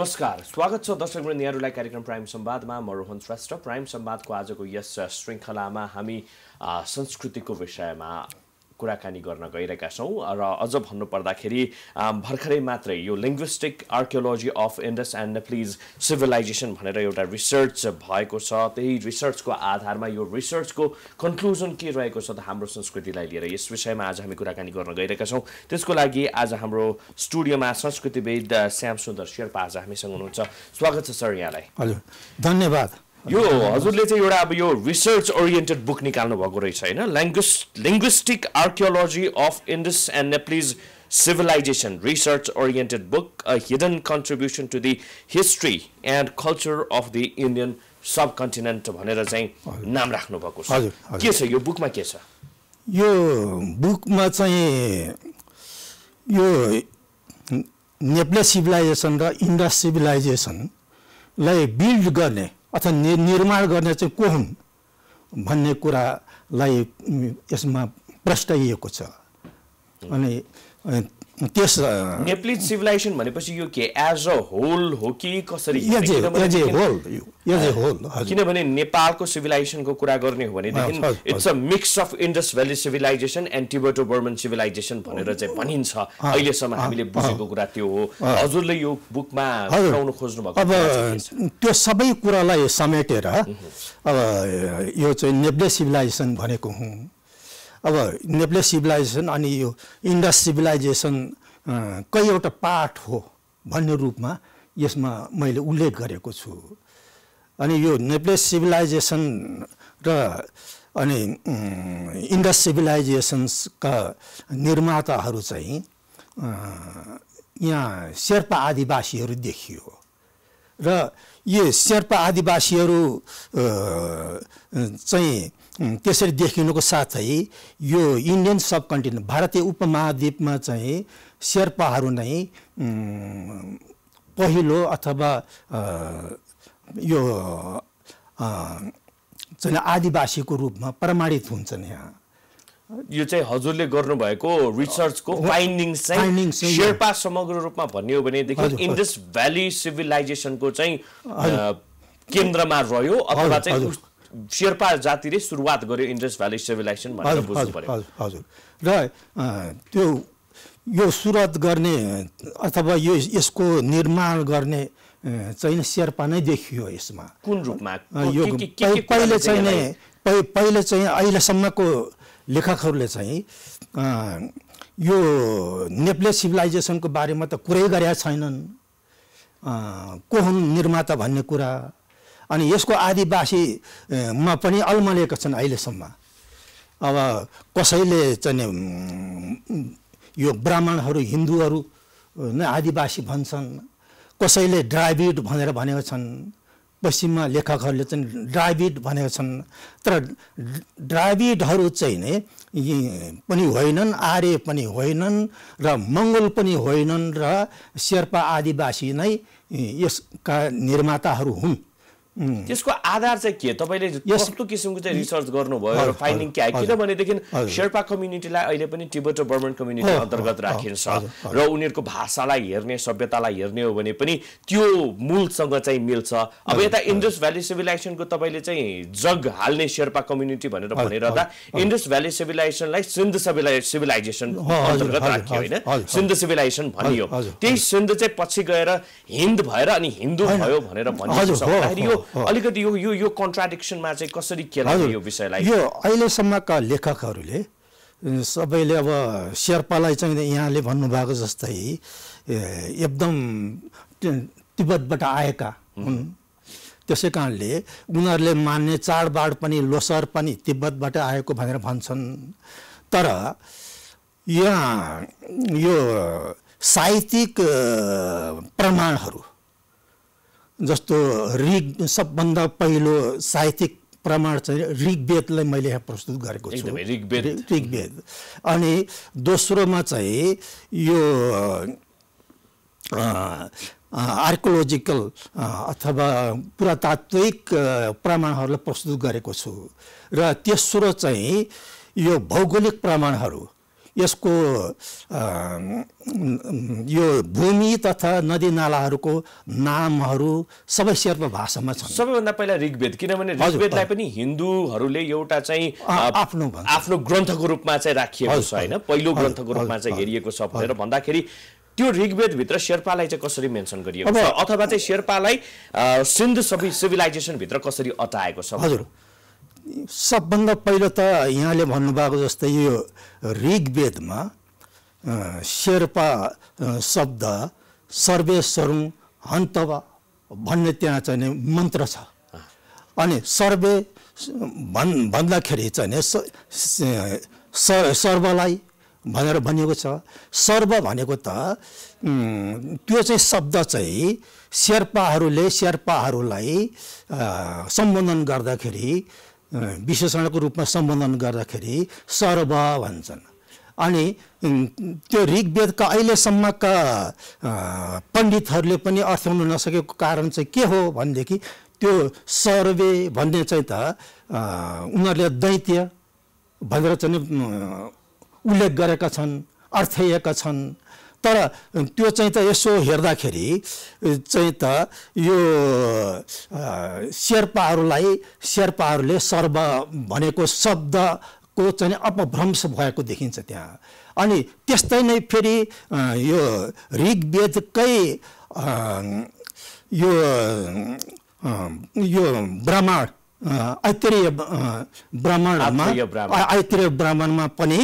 नमस्कार स्वागत छ दर्शक वृन्द यहाँहरूलाई कार्यक्रम प्राइम सम्वादमा म रोहन श्रेष्ठ प्राइम सम्वादको आजको यस श्रृङ्खलामा हामी संस्कृतिको विषयमा कुराकानी गर्न गइरहेका छौँ र अझ भन्नुपर्दाखेरि भर्खरै मात्रै यो linguistic archaeology of Indus and Nepalese civilization भनेर एउटा रिसर्च भएको छ त्यही रिसर्चको आधारमा यो रिसर्चको कन्क्लुजन के रहेको छ त हाम्रो संस्कृतिलाई लिएर यस विषयमा आज हामी कुराकानी गर्न गइरहेका छौँ त्यसको लागि आज हाम्रो स्टुडियोमा संस्कृतिविद श्याम सुन्दर शेर्पा आज हामीसँग हुनुहुन्छ स्वागत छ सर यहाँलाई हजुर धन्यवाद यो हजुरले चाहिँ एउटा अब यो रिसर्च ओरिएन्टेड बुक निकाल्नु भएको रहेछ होइन language linguistic archaeology of Indus and Nepalese civilization research oriented book a hidden contribution to the history and culture of the Indian subcontinent भनेर चाहिँ नाम राख्नु भएको छ के छ यो बुकमा के छ यो बुकमा चाहिँ यो नेप्ले सिभिलाइजेसन र इन्डस सिभिलाइजेसनलाई बिल्ड गर्ने अथवा नि निर्माण गर्ने चाहिँ को हुन् भन्ने कुरालाई यसमा प्रष्टाइएको छ अनि त्यस नेप्लिज सिभिलाइजेसन भनेपछि यो के एज अ होल हो कि कसरी किनभने नेपालको सिभिलाइजेसनको कुरा गर्ने हो भनेदेखि it's a mix of Indus valley civilization and Tibeto Burman civilization भनेर चाहिँ भनिन्छ अहिलेसम्म हामीले बुझेको कुरा त्यो हो हजुरले यो बुकमा बताउनु खोज्नु भएको अब त्यो सबै कुरालाई समेटेर अब यो चाहिँ नेप्ले सिभिलाइजेसन भनेको हुँ अब नेप्ले सिभिलाइजेसन अनि यो इन्डस सिभिलाइजेसन एउटा पार्ट हो भन्ने रूपमा यसमा मैले उल्लेख गरेको छु अनि यो नेप्ले सिभिलाइजेसन र अनि इन्डस सिभिलाइजेसन्सका निर्माताहरू चाहिँ यहाँ शेर्पा आदिवासीहरू देखियो र यी शेर्पा आदिवासीहरू चाहिँ त्यसरी देखिनुको साथै यो इन्डियन सब कन्टिनेन्ट भारतीय उपमहाद्वीपमा चाहिँ शेर्पाहरू नै पहिलो अथवा यो चाहिँ आदिवासीको रूपमा प्रमाणित हुन्छन् यहाँ यो चाहिँ हजुरले गर्नुभएको रिसर्चको फाइन्डिङ्स चाहिँ शेर्पा समग्र रूपमा भनियो भनेदेखि इन्डस भ्याली सिभिलाइजेसनको चाहिँ केन्द्रमा रह्यो अथवा चाहिँ शेर्पा जातिले सुरुवात गर्यो इन्डस भ्याली सिभिलाइजेसन भनेर बुझ्नु हजुर र त्यो यो सुरुवात गर्ने अथवा यो यसको निर्माण गर्ने चाहिँ शेर्पा नै देखियो यसमा कुन रूपमा यो पहिले चाहिँ नै पहिले चाहिँ अहिलेसम्मको लेखकहरूले चाहिँ यो नेप्ले सिभिलाइजेसनको बारेमा त कुरै गरेका छैनन् को हुन् निर्माता भन्ने कुरा अनि यसको आदिवासीमा पनि अल्मलिएका छन् अहिलेसम्म अब कसैले चाहिँ यो ब्राह्मणहरू हिन्दूहरू नै आदिवासी भन्छन् कसैले ड्राइभिड भनेर भनेको छन् पश्चिममा लेखकहरूले चाहिँ ड्राइभिड भनेको छन् तर ड्राइभिडहरू चाहिँ नै पनि होइनन् आर्य पनि होइनन् र मङ्गल पनि होइनन् र शेर्पा आदिवासी नै यसका निर्माताहरू हुन् त्यसको आधार चाहिँ के तपाईँले कस्तो किसिमको चाहिँ रिसर्च गर्नुभयो र फाइन्डिङ के आयो किनभनेदेखि शेर्पा कम्युनिटीलाई अहिले पनि र बर्मन कम्युनिटी अन्तर्गत राखिन्छ र उनीहरूको भाषालाई हेर्ने सभ्यतालाई हेर्ने हो भने पनि त्यो मूलसँग चाहिँ मिल्छ अब यता इन्डस भ्याली सिभिलाइजेसनको तपाईँले चाहिँ जग हाल्ने शेर्पा कम्युनिटी भनेर भनिरहँदा इन्डस भ्याली सिभिलाइजेसनलाई सिन्ध सिभिलाइजेसन अन्तर्गत राखियो होइन सिन्ध सिभिलाइजेसन भनियो त्यही सिन्ध चाहिँ पछि गएर हिन्द भएर अनि हिन्दू भयो भनेर भनियो अलिकति यो यो यो कन्ट्राडिक्सनमा चाहिँ कसरी लाग्छ यो विषयलाई यो अहिलेसम्मका लेखकहरूले सबैले अब शेर्पालाई चाहिँ यहाँले भन्नुभएको जस्तै एकदम तिब्बतबाट आएका हुन् त्यसै कारणले उनीहरूले मान्ने चाडबाड पनि लोसर पनि तिब्बतबाट आएको भनेर भन्छन् तर यहाँ यो साहित्यिक प्रमाणहरू जस्तो ऋग सबभन्दा पहिलो साहित्यिक प्रमाण चाहिँ ऋग्वेदलाई मैले यहाँ प्रस्तुत गरेको छु ऋग्वेद अनि दोस्रोमा चाहिँ यो आर्कोलोजिकल अथवा पुरातात्विक प्रमाणहरूलाई प्रस्तुत गरेको छु र तेस्रो चाहिँ यो भौगोलिक प्रमाणहरू यसको यो भूमि तथा नदी नालाहरूको नामहरू सबै शेर्प भाषामा छन् सबैभन्दा पहिला ऋग्वेद किनभने ऋग्वेदलाई पनि हिन्दूहरूले एउटा चाहिँ आफ्नो आफ्नो ग्रन्थको रूपमा चाहिँ राखिएको छ होइन पहिलो ग्रन्थको रूपमा चाहिँ हेरिएको छ भनेर भन्दाखेरि त्यो ऋग्वेदभित्र शेर्पालाई चाहिँ कसरी मेन्सन गरिएको छ अथवा चाहिँ शेर्पालाई सिन्धु सबै सिभिलाइजेसनभित्र कसरी अटाएको छ हजुर सबभन्दा पहिलो त यहाँले भन्नुभएको जस्तै यो ऋग्वेदमा शेर्पा शब्द सर्वेश्वरुङ हन्तवा भन्ने त्यहाँ चाहिँ मन्त्र छ अनि सर्वे भन् भन्दाखेरि चाहिँ सर्वलाई भनेर भनिएको छ सर्व भनेको त त्यो चाहिँ शब्द चाहिँ शेर्पाहरूले शेर्पाहरूलाई सम्बोधन गर्दाखेरि विशेषणको रूपमा सम्बोधन गर्दाखेरि सर्व भन्छन् अनि त्यो ऋग्वेदका अहिलेसम्मका पण्डितहरूले पनि हुन नसकेको कारण चाहिँ के हो भनेदेखि त्यो सर्वे भन्ने चाहिँ त उनीहरूले दैत्य भनेर चाहिँ उल्लेख गरेका छन् अर्थ्याएका छन् तर त्यो चाहिँ त यसो हेर्दाखेरि चाहिँ त यो शेर्पाहरूलाई शेर्पाहरूले सर्व भनेको शब्दको चाहिँ अपभ्रंश भएको देखिन्छ त्यहाँ अनि त्यस्तै नै फेरि यो ऋग्वेदकै यो यो ब्राह्मण ऐतरेय ब्राह्मणमा ऐतरेय ब्राह्मणमा पनि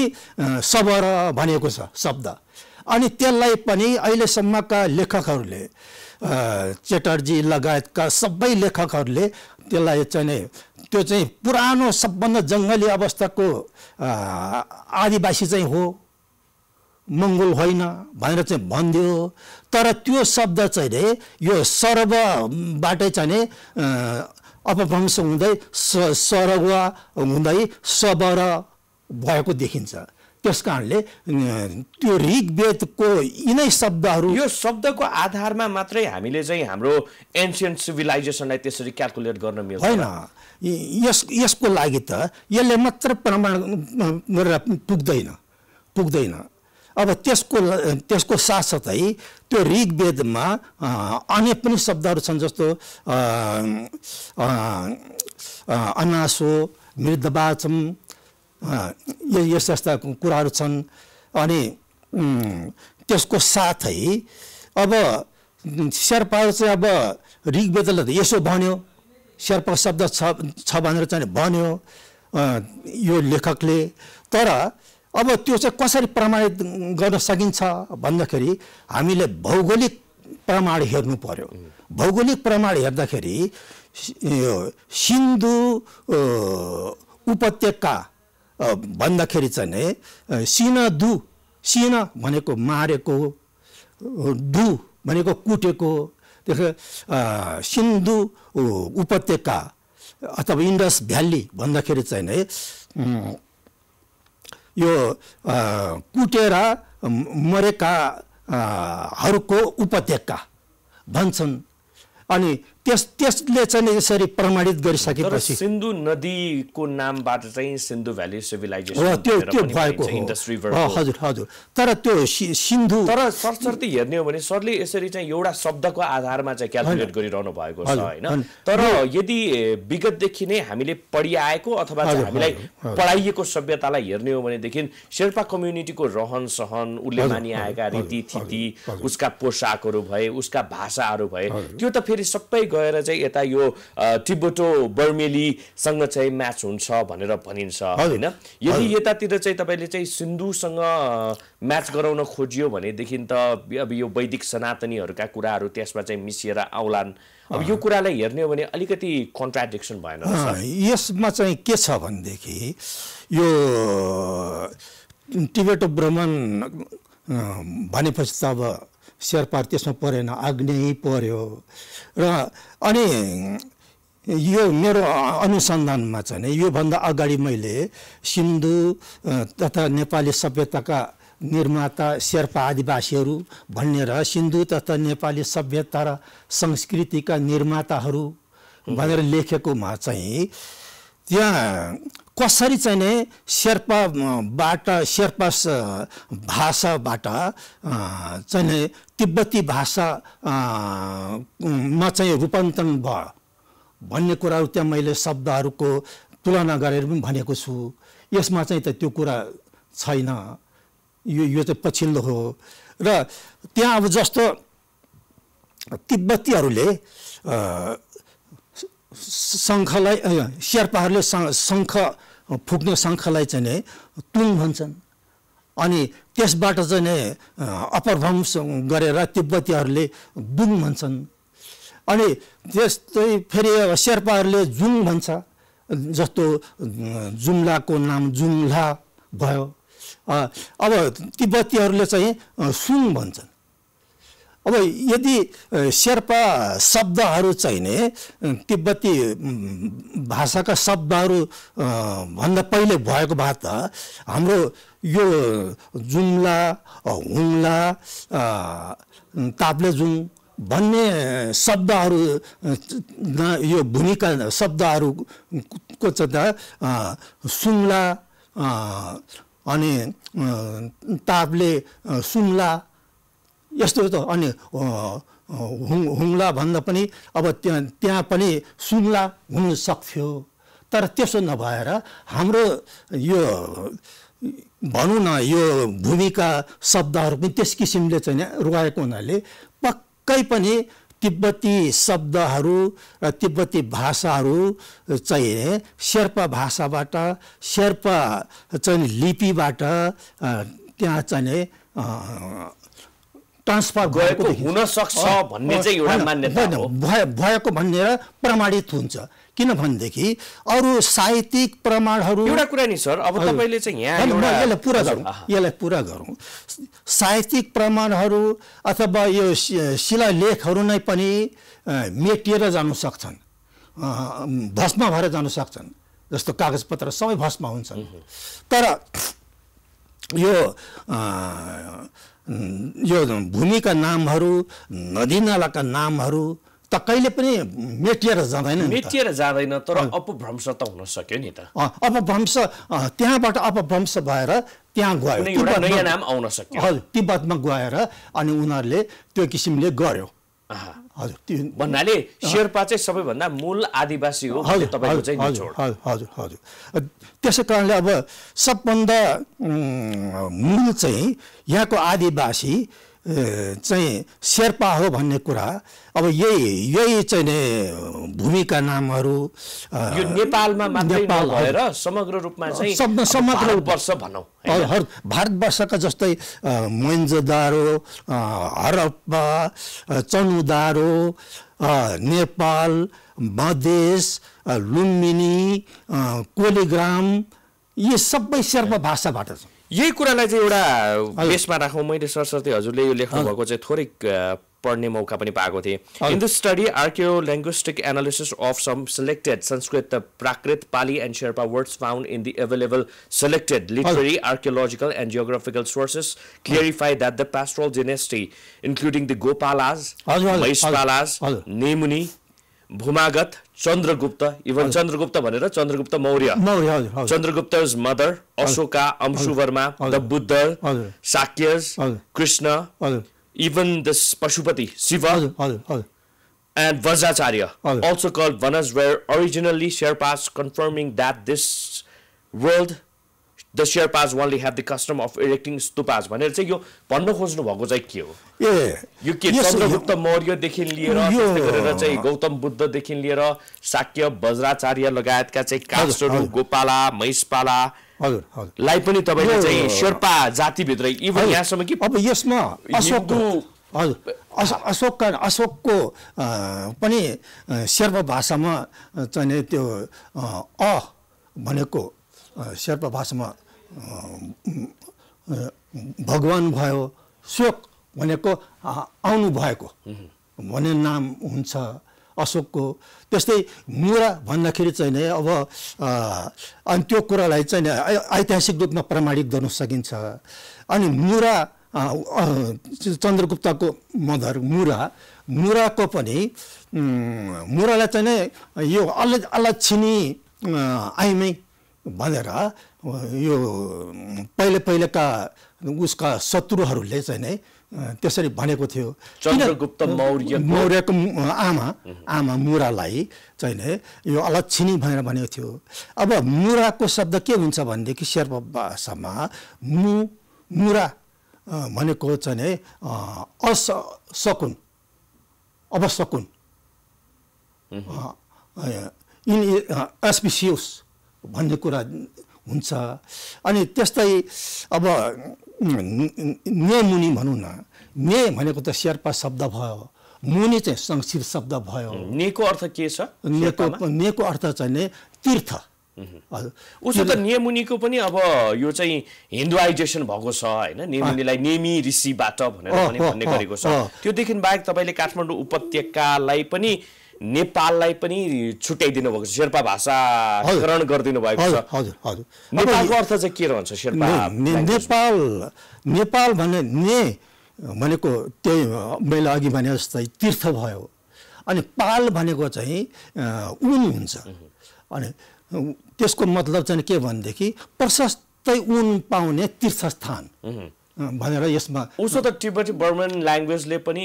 सबर भनेको छ शब्द अनि त्यसलाई पनि अहिलेसम्मका लेखकहरूले च्याटर्जी लगायतका सबै लेखकहरूले त्यसलाई चाहिँ त्यो चाहिँ पुरानो सबभन्दा जङ्गली अवस्थाको आदिवासी चाहिँ हो मङ्गोल होइन भनेर चाहिँ भनिदियो तर त्यो शब्द चाहिँ अरे यो सर्वबाटै चाहिँ अपभ्रंश हुँदै स सर्व हुँदै सबर भएको देखिन्छ त्यस कारणले त्यो ऋग्वेदको यिनै शब्दहरू यो शब्दको आधारमा मात्रै हामीले चाहिँ हाम्रो एन्सियन्ट सिभिलाइजेसनलाई त्यसरी क्यालकुलेट गर्न मिल्छ होइन यस यसको लागि त यसले मात्र प्रमाण गरेर पुग्दैन पुग्दैन अब त्यसको त्यसको साथसाथै त्यो ऋग्वेदमा अन्य पनि शब्दहरू छन् जस्तो अनासो मृदवाचम यस्ता यस्ता कुराहरू छन् अनि त्यसको साथै अब शेर्पा चाहिँ अब ऋग्वेदले त यसो भन्यो शेर्पा शब्द छ छ भनेर चाहिँ भन्यो यो लेखकले तर अब त्यो चाहिँ कसरी प्रमाणित गर्न सकिन्छ भन्दाखेरि हामीले भौगोलिक प्रमाण हेर्नु पर्यो भौगोलिक प्रमाण हेर्दाखेरि यो सिन्धु उपत्यका भन्दाखेरि चाहिँ सिन दु सिन भनेको मारेको डु भनेको कुटेको सिन्धु उपत्यका अथवा इन्डस भ्याली भन्दाखेरि चाहिँ नै यो कुटेर मरेकाहरूको उपत्यका भन्छन् अनि त्यस त्यसले चाहिँ यसरी प्रमाणित गरिसकेपछि सिन्धु नदीको नामबाट चाहिँ सिन्धु भ्याली सिभिलाइजेसन त्यो त्यो भएको हजुर हजुर तर त्यो सिन्धु तर सरस्वती हेर्ने हो भने सरले यसरी चाहिँ एउटा शब्दको आधारमा चाहिँ क्यालकुलेट गरिरहनु भएको छ होइन तर यदि विगतदेखि नै हामीले पढिआएको अथवा हामीलाई पढाइएको सभ्यतालाई हेर्ने हो भनेदेखि शेर्पा कम्युनिटीको रहन सहन उसले मानिआएका रीतिथिति उसका पोसाकहरू भए उसका भाषाहरू भए त्यो त फेरि सबै गएर चाहिँ यता यो टिबोटो बर्मेलीसँग चाहिँ म्याच हुन्छ भनेर भनिन्छ होइन यदि यतातिर चाहिँ तपाईँले चाहिँ सिन्धुसँग म्याच गराउन खोजियो भनेदेखि त अब यो वैदिक सनातनीहरूका कुराहरू त्यसमा चाहिँ मिसिएर आउलान् अब यो कुरालाई हेर्ने हो भने अलिकति कन्ट्राडिक्सन भएन यसमा चाहिँ के छ भनेदेखि यो टिबेटो भ्रमण भनेपछि त अब शेर्पा त्यसमा परेन आग्नेयी पर्यो र अनि यो मेरो अनुसन्धानमा चाहिँ योभन्दा अगाडि मैले सिन्धु तथा नेपाली सभ्यताका निर्माता शेर्पा आदिवासीहरू भन्ने र सिन्धु तथा नेपाली सभ्यता र संस्कृतिका निर्माताहरू भनेर लेखेकोमा चाहिँ त्यहाँ कसरी चाहिँ नै शेर्पाबाट शेर्पा भाषाबाट चाहिँ नै तिब्बती भाषामा चाहिँ रूपान्तरण भयो भन्ने कुराहरू त्यहाँ मैले शब्दहरूको तुलना गरेर पनि भनेको छु यसमा चाहिँ त त्यो कुरा छैन यो यो चाहिँ पछिल्लो हो र त्यहाँ अब जस्तो तिब्बतीहरूले शङ्खलाई शेर्पाहरूले शङ्ख फुक्ने शङ्खलाई चाहिँ नि तुङ भन्छन् अनि त्यसबाट चाहिँ नै अपभ्रंश गरेर तिब्बतीहरूले दुङ भन्छन् अनि त्यस्तै फेरि शेर्पाहरूले जुङ भन्छ जस्तो जुम्लाको नाम जुम्ला भयो अब तिब्बतीहरूले चाहिँ सुङ भन्छन् अब यदि शेर्पा शब्दहरू चाहिने तिब्बती भाषाका शब्दहरू भन्दा पहिले भएको भए त हाम्रो यो जुम्ला हुम्ला ताप्लेजुङ भन्ने शब्दहरू यो भूमिका शब्दहरूको चाहिँ सुम्ला अनि ताप्ले सुम्ला यस्तो त अनि हुङ हुङ्ला भन्दा पनि अब त्यहाँ त्यहाँ पनि सुङ्ला हुनु सक्थ्यो तर त्यसो नभएर हाम्रो यो भनौँ न यो भूमिका शब्दहरू पनि त्यस किसिमले चाहिँ रुवाएको हुनाले पक्कै पनि तिब्बती शब्दहरू र तिब्बती भाषाहरू चाहिँ शेर्पा भाषाबाट शेर्पा चाहिँ लिपिबाट त्यहाँ चाहिँ ट्रान्सफर गएको हुन सक्छ भन्ने चाहिँ एउटा मान्यता हो भएको भनेर प्रमाणित हुन्छ किनभनेदेखि अरू साहित्यिक प्रमाणहरू एउटा कुरा नि सर अब तपाईँले चाहिँ यहाँ यसलाई पुरा गरौँ यसलाई पुरा गरौँ साहित्यिक प्रमाणहरू अथवा यो शिलालेखहरू नै पनि मेटिएर जानु सक्छन् भस्म भएर जानु सक्छन् जस्तो कागजपत्र सबै भस्म हुन्छन् तर यो यो भूमिका नामहरू नदी नालाका नामहरू त कहिले पनि मेटिएर जाँदैन मेटिएर जाँदैन तर अपभ्रंश त हुन सक्यो नि त अपभ्रंश त्यहाँबाट अपभ्रंश भएर त्यहाँ गयो नयाँ नाम आउन सक्यो हजुर तिब्बतमा गएर अनि उनीहरूले त्यो किसिमले गर्यो हजुर त्यो भन्नाले शेर्पा चाहिँ सबैभन्दा मूल आदिवासी हो हजुर तपाईँको चाहिँ हजुर हजुर त्यसै कारणले अब सबभन्दा मूल चाहिँ यहाँको आदिवासी चाहिँ शेर्पा हो भन्ने कुरा अब यही यही चाहिँ भूमिका नामहरू यो नेपालमा नेपाल भएर समग्र रूपमा चाहिँ समग्र वर्ष भनौँ हर भारतवर्षका जस्तै मोइन्जोदारो हरप्पा चनुदारो नेपाल मधेस लुम्बिनी कोलिग्राम यी सबै शेर्पा भाषाबाट छन् यही कुरालाई चाहिँ एउटा बेसमा राखौँ मैले सरस्वती हजुरले यो लेख्नु भएको चाहिँ थोरै पढ्ने मौका पनि पाएको थिएँ in the study archaeolinguistic analysis of some selected Sanskrit Prakrit Pali and Sherpa words found in the available selected literary archaeological and geographical sources clarify that the pastoral dynasty including the Gopalas Mahispalas Nemuni भूमागत चन्द्रगुप्त इभन चन्द्रगुप्त भनेर Chandragupta Maurya Chandragupta mother Ashoka Amshuverma the Buddha, साक्य Krishna, even the Pashupati, Shiva, and Vajracharya, also called Vanas, were originally Sherpas, confirming that this world the Sherpas वानले have the custom of erecting stupas भनेर चाहिँ यो भन्न खोज्नु भएको चाहिँ के हो ए यो के चन्द्रगुप्त मौर्यदेखि लिएर गरेर चाहिँ गौतम बुद्धदेखि लिएर शाक्य वज्राचार्य लगायतका चाहिँ कास्टहरू गोपाला महिषपाला लाई पनि तपाईँले चाहिँ शेर्पा जातिभित्र इभन यहाँसम्म कि अब यसमा अशोकको हजुर अशोक अशोकको पनि शेर्प भाषामा चाहिँ त्यो अ भनेको शेर्पा भाषामा भगवान् भयो शोक भनेको आउनु भएको भन्ने नाम हुन्छ अशोकको त्यस्तै मुरा भन्दाखेरि चाहिँ नि अब अनि त्यो कुरालाई चाहिँ ऐतिहासिक रूपमा प्रमाणित गर्न सकिन्छ अनि मुरा चन्द्रगुप्तको मदर मुरा मुराको पनि मुरालाई चाहिँ नै यो अलग अलग आइमै भनेर यो पहिले पहिलेका उसका शत्रुहरूले चाहिँ नै त्यसरी भनेको थियो चन्द्रगुप्त मौर्य मौर्यको आमा आमा मुरालाई चाहिँ नै यो अलक्षिणी भनेर भनेको थियो अब मुराको शब्द के हुन्छ भनेदेखि शेर्प भाषामा मु मुरा भनेको चाहिँ नै अस सकुन अवसकुन इन एसपिसियोस् भन्ने कुरा हुन्छ अनि त्यस्तै अब ने मुनि भनौँ न ने भनेको त शेर्पा शब्द भयो मुनि चाहिँ संस्कृत शब्द भयो नेको अर्थ के छ नेको नेको अर्थ चाहिँ तीर्थ हजुर उसो त नेमुनिको पनि अब यो चाहिँ हिन्दुआइजेसन भएको छ होइन नेमुनिलाई नेमी ऋषिबाट भनेर भन्ने गरेको छ त्योदेखि बाहेक तपाईँले काठमाडौँ उपत्यकालाई पनि नेपाललाई पनि छुट्याइदिनु भएको छ शेर्पा भाषाकरण गरिदिनु भएको छ हजुर हजुर नेपालको अर्थ चाहिँ के रहन्छ शेर्पा नेपाल नेपाल भने ने भनेको त्यही मैले अघि भने जस्तै तीर्थ भयो अनि पाल भनेको चाहिँ उन हुन्छ अनि त्यसको मतलब चाहिँ के भनेदेखि प्रशस्तै उन पाउने तीर्थस्थान भनेर यसमा उसो त टिबेटी बर्मन ल्याङ्ग्वेजले पनि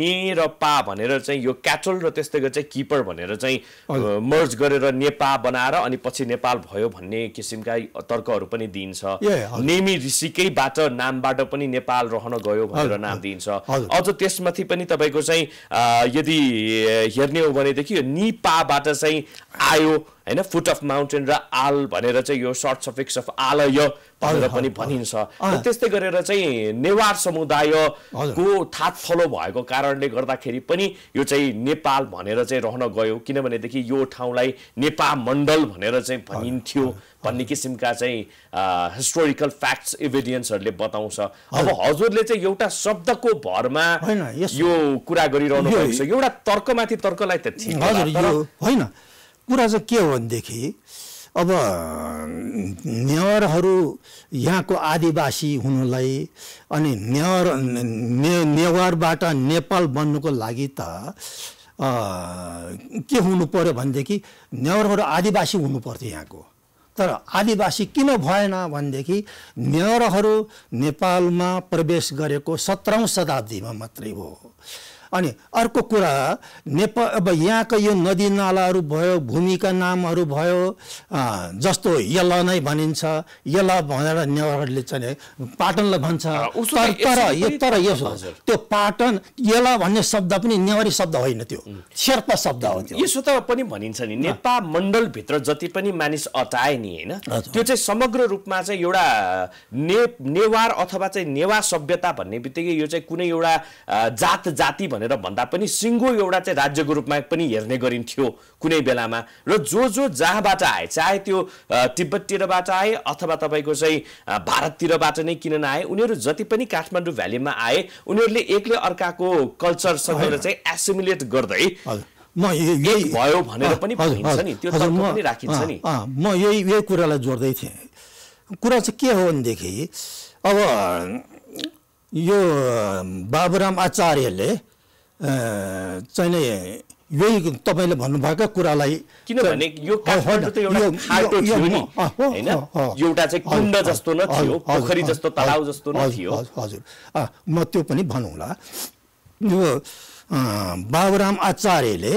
ने र पा भनेर चाहिँ यो क्याटल र त्यस्तैको चाहिँ किपर भनेर चाहिँ मर्ज गरेर नेपा बनाएर अनि पछि नेपाल भयो भन्ने किसिमका तर्कहरू पनि दिइन्छ नेमी ऋषिकैबाट नामबाट पनि नेपाल रहन गयो भनेर नाम दिइन्छ अझ त्यसमाथि पनि तपाईँको चाहिँ यदि हेर्ने हो भनेदेखि यो निपाबाट चाहिँ आयो होइन फुट अफ माउन्टेन र आल भनेर चाहिँ यो सर्ट सफिक्स अफ आलय भनेर पनि भनिन्छ त्यस्तै गरेर चाहिँ नेवार समुदायको थातफलो भएको कारणले गर्दाखेरि पनि यो चाहिँ नेपाल भनेर चाहिँ रहन गयो किनभनेदेखि यो ठाउँलाई नेपा मण्डल भनेर चाहिँ भनिन्थ्यो भन्ने किसिमका चाहिँ हिस्टोरिकल फ्याक्ट्स इभिडियन्सहरूले बताउँछ अब हजुरले चाहिँ एउटा शब्दको भरमा यो कुरा गरिरहनु भएको छ एउटा तर्कमाथि तर्कलाई त होइन कुरा चाहिँ के हो भनेदेखि अब नेवारहरू यहाँको आदिवासी हुनुलाई अनि नेवार ने नेवारबाट नेपाल बन्नुको लागि त के हुनु पऱ्यो भनेदेखि नेवारहरू आदिवासी हुनुपर्थ्यो यहाँको तर आदिवासी किन भएन भनेदेखि नेवारहरू नेपालमा प्रवेश गरेको सत्रौँ शताब्दीमा मात्रै हो अनि अर्को कुरा नेपाल अब यहाँको यो नदी नालाहरू भयो भूमिका नामहरू भयो जस्तो यल नै भनिन्छ यल भनेर नेवारले चाहिँ पाटनलाई भन्छ तर यो तर यो त्यो पाटन यल भन्ने शब्द पनि नेवारी शब्द होइन त्यो शेर्पा शब्द हो त्यो यसो त पनि भनिन्छ नि नेपा मण्डलभित्र जति पनि मानिस अटाए नि होइन त्यो चाहिँ समग्र रूपमा चाहिँ एउटा ने नेवार अथवा चाहिँ नेवा सभ्यता भन्ने बित्तिकै यो चाहिँ कुनै एउटा जात जाति भनेर भन्दा पनि सिङ्गो एउटा चाहिँ राज्यको रूपमा पनि हेर्ने गरिन्थ्यो कुनै बेलामा र जो जो जहाँबाट आए चाहे त्यो तिब्बततिरबाट आए अथवा तपाईँको चाहिँ भारततिरबाट नै किन नआए उनीहरू जति पनि काठमाडौँ भ्यालीमा आए उनीहरूले एकले अर्काको कल्चरसँग चाहिँ एसिमुलेट गर्दै म यही भयो भनेर पनि राखिन्छ नि म यही यही कुरालाई जोड्दै थिएँ कुरा चाहिँ के हो भनेदेखि अब यो बाबुराम आचार्यले चाहिँ यही तपाईँले भन्नुभएको कुरालाई किनभने यो एउटा चाहिँ कुण्ड जस्तो न थियो पोखरी जस्तो तलाउ जस्तो न थियो हजुर म त्यो पनि भनौँला यो बाबुराम आचार्यले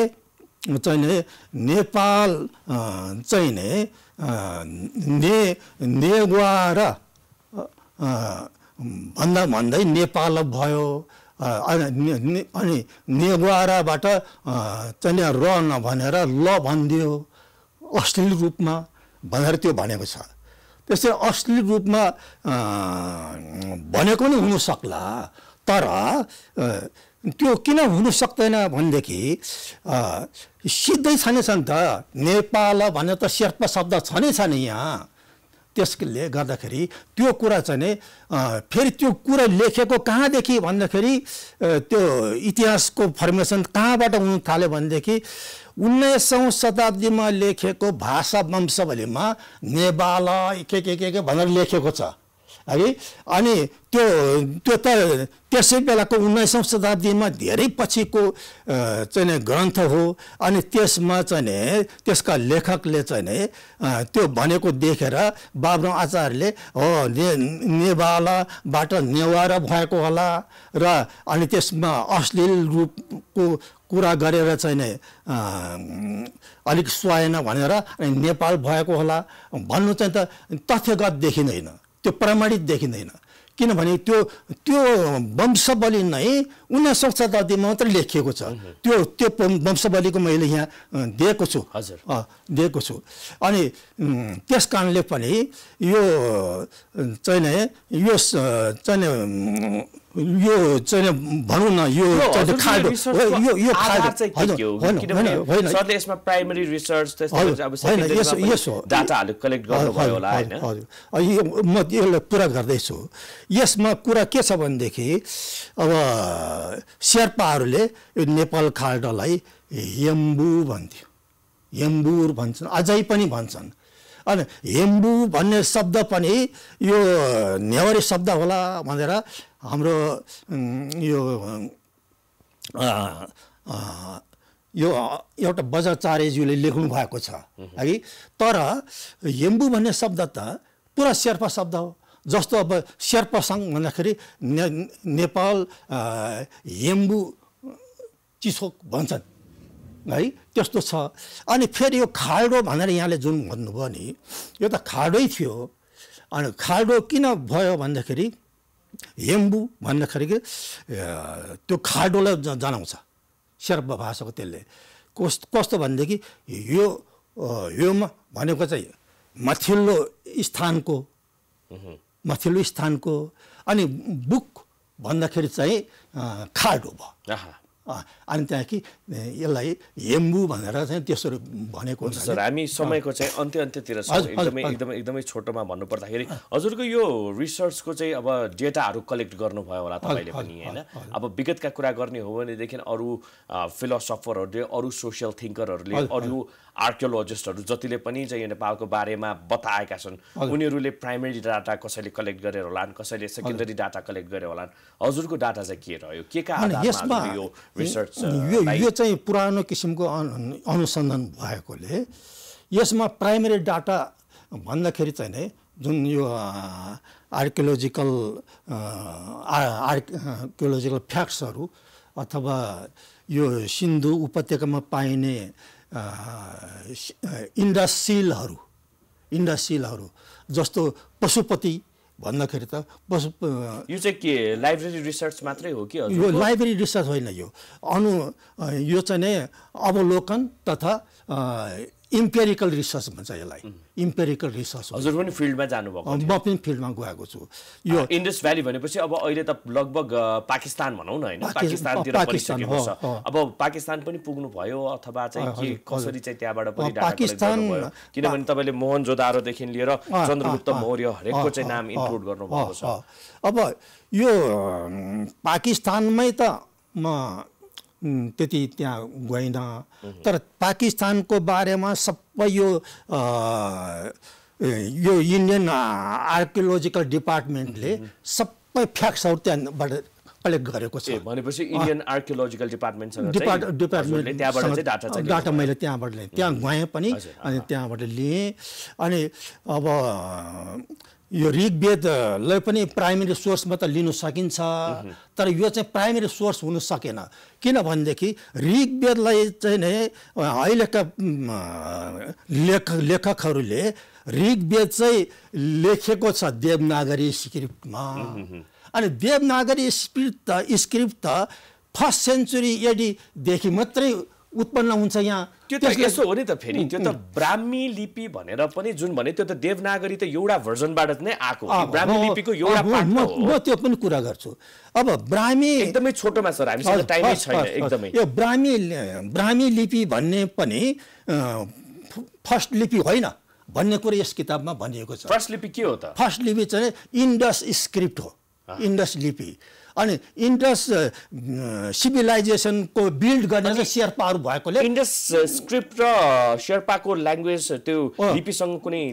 चाहिँ नेपाल चाहिँ ने नेगुवा र भन्दा भन्दै नेपाल भयो अनि नेगवाराबाट चाहिँ र नभनेर ल भनिदियो अश्लील रूपमा भनेर त्यो भनेको छ त्यसै अश्लील रूपमा भनेको नि हुनसक्ला तर त्यो किन हुनु सक्दैन भनेदेखि सिधै छ नि त नेपाल भने त शेर्पा शब्द छ नै छ नि यहाँ त्यसले गर्दाखेरि त्यो कुरा चाहिँ फेरि त्यो कुरा लेखेको कहाँदेखि भन्दाखेरि त्यो इतिहासको फर्मेसन कहाँबाट हुनु थाल्यो भनेदेखि उन्नाइसौँ शताब्दीमा लेखेको भाषा वंशवलीमा नेपाल के के के के भनेर लेखेको छ है अनि त्यो त्यो त त्यसै बेलाको उन्नाइसौँ शताब्दीमा धेरै पछिको चाहिँ ग्रन्थ हो अनि त्यसमा चाहिँ त्यसका लेखकले चाहिँ त्यो भनेको देखेर बाब्रो आचार्यले हो ने नेवालाबाट नेवार भएको होला र अनि त्यसमा अश्लील रूपको कुरा गरेर चाहिँ अलिक सुहाएन भनेर अनि नेपाल भएको होला भन्नु चाहिँ त तथ्यगत देखिँदैन त्यो प्रमाणित देखिँदैन किनभने त्यो त्यो वंशवली नै उन्नाइसौँ शताब्दी मात्रै लेखिएको छ त्यो त्यो वंशवलीको मैले यहाँ दिएको छु हजुर दिएको छु अनि त्यस कारणले पनि यो चाहिँ यो चाहिँ यो चाहिँ भनौँ न यो खाएको यो यो होइन होइन यसमा प्राइमरी रिसर्च अब डाटाहरू कलेक्ट गर्नुभयो होला होइन हजुर म यसलाई पुरा गर्दैछु यसमा कुरा के छ भनेदेखि अब शेर्पाहरूले यो नेपाल खाल्डोलाई हेम्बु भन्थ्यो यम्बुर भन्छन् अझै पनि भन्छन् अनि हेम्बु भन्ने शब्द पनि यो नेवारी शब्द होला भनेर हाम्रो यो यो एउटा बजाचार्यज्यूले लेख्नु भएको छ है तर हेम्बु भन्ने शब्द त पुरा शेर्पा शब्द हो जस्तो अब शेर्पा भन्दाखेरि ने नेपाल हेम्बु चिसोक भन्छन् है त्यस्तो छ अनि फेरि यो खाल्डो भनेर यहाँले जुन भन्नुभयो नि यो त खाल्डै थियो अनि खाल्डो किन भयो भन्दाखेरि हेम्बु भन्दाखेरि त्यो खाल्डोलाई जनाउँछ शेर्प भाषाको त्यसले कस कस्तो भनेदेखि यो योमा भनेको चाहिँ माथिल्लो स्थानको माथिल्लो स्थानको अनि बुक भन्दाखेरि चाहिँ खाल्डो भयो अनि त्यहाँ कि यसलाई हेम्बु भनेर चाहिँ त्यसरी भनेको हुन्छ सर हामी समयको चाहिँ अन्त्य अन्त्यतिर एकदमै एकदमै एकदमै छोटोमा भन्नुपर्दाखेरि हजुरको यो रिसर्चको चाहिँ अब डेटाहरू कलेक्ट गर्नुभयो होला तपाईँले पनि होइन अब विगतका कुरा गर्ने हो भनेदेखि अरू फिलोसफरहरूले अरू सोसियल थिङ्करहरूले अरू आर्कियोलोजिस्टहरू जतिले पनि चाहिँ नेपालको बारेमा बताएका छन् उनीहरूले प्राइमेरी डाटा कसैले कलेक्ट गरेर होलान् कसैले सेकेन्डरी डाटा कलेक्ट गरेर होलान् हजुरको डाटा चाहिँ के रह्यो के कारण यसमा यो रिसर्च यो चाहिँ पुरानो किसिमको अनुसन्धान भएकोले यसमा प्राइमेरी डाटा भन्दाखेरि चाहिँ नै जुन यो आर्कियोलोजिकल आर्कियोलोजिकल फ्याक्ट्सहरू अथवा यो सिन्धु उपत्यकामा पाइने इन्डस्ट्रियलहरू इन्डस्ट्रियलहरू जस्तो पशुपति भन्दाखेरि त पशु यो चाहिँ के लाइब्रेरी रिसर्च मात्रै हो कि यो लाइब्रेरी रिसर्च होइन यो अनु यो चाहिँ नै अवलोकन तथा इम्पेरिकल रिसर्च भन्छ यसलाई इम्पेरिकल रिसर्च हजुर पनि फिल्डमा जानुभएको म पनि फिल्डमा गएको छु यो इन्डस भ्याली भनेपछि अब अहिले त लगभग पाकिस्तान भनौँ न होइन पाकिस्तान अब पाकिस्तान पनि पुग्नु भयो अथवा चाहिँ कसरी चाहिँ त्यहाँबाट पनि पाकिस्तान किनभने तपाईँले मोहन जोदारोदेखि लिएर चन्द्रगुप्त मौर्य हरेकको चाहिँ नाम इन्क्लुड गर्नुभएको छ अब यो पाकिस्तानमै त म त्यति त्यहाँ गइन तर पाकिस्तानको बारेमा सबै यो यो इन्डियन आर्कियोलोजिकल डिपार्टमेन्टले सबै फ्याक्ट्सहरू त्यहाँबाट कलेक्ट गरेको छ भनेपछि इन्डियन आर्कियोलोजिकल डिपार्टमेन्टसँग डिपार्टमेन्ट डाटा मैले त्यहाँबाट लिएँ त्यहाँ गएँ पनि अनि त्यहाँबाट लिएँ अनि अब यो ऋगवेदलाई पनि प्राइमेरी सोर्समा त लिनु सकिन्छ तर यो चाहिँ प्राइमेरी सोर्स हुनु सकेन किनभनेदेखि ऋगवेदलाई चाहिँ नै अहिलेका लेख लेखकहरूले ऋगवेद चाहिँ लेखेको छ देवनागरी स्क्रिप्टमा अनि देवनागरी स्क्रिप्ट त स्क्रिप्ट त फर्स्ट सेन्चुरी यदिदेखि मात्रै उत्पन्न हुन्छ यहाँ त्यो त यसो हो नि त फेरि त्यो त ब्राह्मी लिपि भनेर पनि जुन भने त्यो त देवनागरी त एउटा भर्जनबाट नै आएको ब्राह्मी लिपिको एउटा म त्यो पनि कुरा गर्छु अब ब्राह्मी एकदमै छोटोमा सर हामीसँग टाइमै छैन एकदमै यो ब्राह्मी ब्राह्मी लिपि भन्ने पनि फर्स्ट लिपि होइन भन्ने कुरो यस किताबमा भनिएको छ फर्स्ट लिपि के हो त फर्स्ट लिपि चाहिँ इन्डस स्क्रिप्ट हो इन्डस लिपि अनि इन्डस सिभिलाइजेसनको बिल्ड गर्ने चाहिँ शेर्पाहरू भएकोले इन्डस स्क्रिप्ट र शेर्पाको ल्याङ्ग्वेज त्यो लिपिसँग कुनै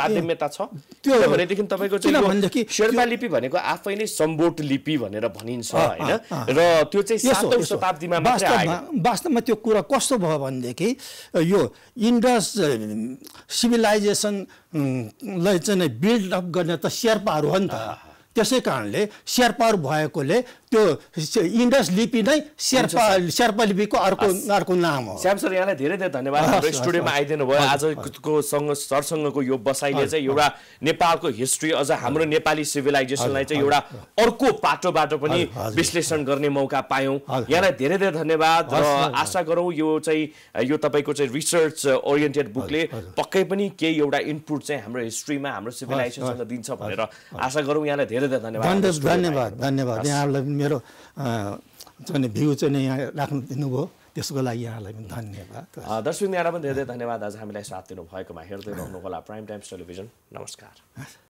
दाम्यता छ त्यो भनेदेखि तपाईँको चाहिँ शेर्पा लिपि भनेको आफै नै सम्बोट लिपि भनेर भनिन्छ होइन र त्यो चाहिँ शताब्दीमा वास्तवमा त्यो कुरा कस्तो भयो भनेदेखि यो इन्डस सिभिलाइजेसनलाई चाहिँ बिल्ड अप गर्ने त शेर्पाहरू हो नि त त्यसै कारणले शेर्पाहरू भएकोले त्यो इन्डस लिपि नै शेर्पा शेर्पा लिपिको अर्को अर्को नाम हो श्याम सर यहाँलाई धेरै धेरै धन्यवाद स्टुडियोमा आइदिनु भयो आजको सँग सरसँगको यो बसाइले चाहिँ एउटा नेपालको हिस्ट्री अझ हाम्रो नेपाली सिभिलाइजेसनलाई चाहिँ एउटा अर्को पाटोबाट पनि विश्लेषण गर्ने मौका पायौँ यहाँलाई धेरै धेरै धन्यवाद र आशा गरौँ यो चाहिँ यो तपाईँको चाहिँ रिसर्च ओरिएन्टेड बुकले पक्कै पनि केही एउटा इनपुट चाहिँ हाम्रो हिस्ट्रीमा हाम्रो सिभिलाइजेसनलाई दिन्छ भनेर आशा गरौँ यहाँलाई धेरै धेरै धन्यवाद धन्यवाद धन्यवाद यहाँलाई मेरो चाहिँ भ्यू चाहिँ यहाँ राख्नु दिनुभयो त्यसको लागि यहाँलाई पनि धन्यवाद दर्शक यहाँलाई पनि धेरै धेरै धन्यवाद आज हामीलाई साथ दिनुभएकोमा हेर्दै रहनु होला प्राइम टाइम्स टेलिभिजन नमस्कार